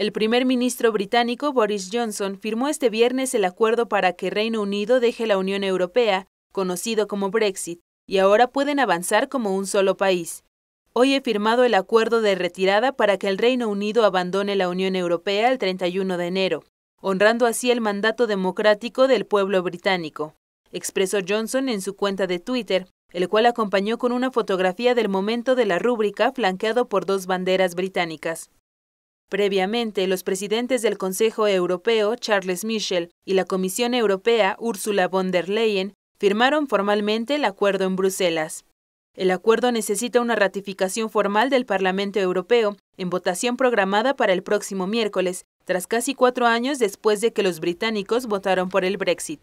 El primer ministro británico Boris Johnson firmó este viernes el acuerdo para que Reino Unido deje la Unión Europea, conocido como Brexit, y ahora pueden avanzar como un solo país. Hoy he firmado el acuerdo de retirada para que el Reino Unido abandone la Unión Europea el 31 de enero, honrando así el mandato democrático del pueblo británico, expresó Johnson en su cuenta de Twitter, el cual acompañó con una fotografía del momento de la rúbrica flanqueado por dos banderas británicas. Previamente, los presidentes del Consejo Europeo, Charles Michel, y la Comisión Europea, Ursula von der Leyen, firmaron formalmente el acuerdo en Bruselas. El acuerdo necesita una ratificación formal del Parlamento Europeo en votación programada para el próximo miércoles, tras casi cuatro años después de que los británicos votaron por el Brexit.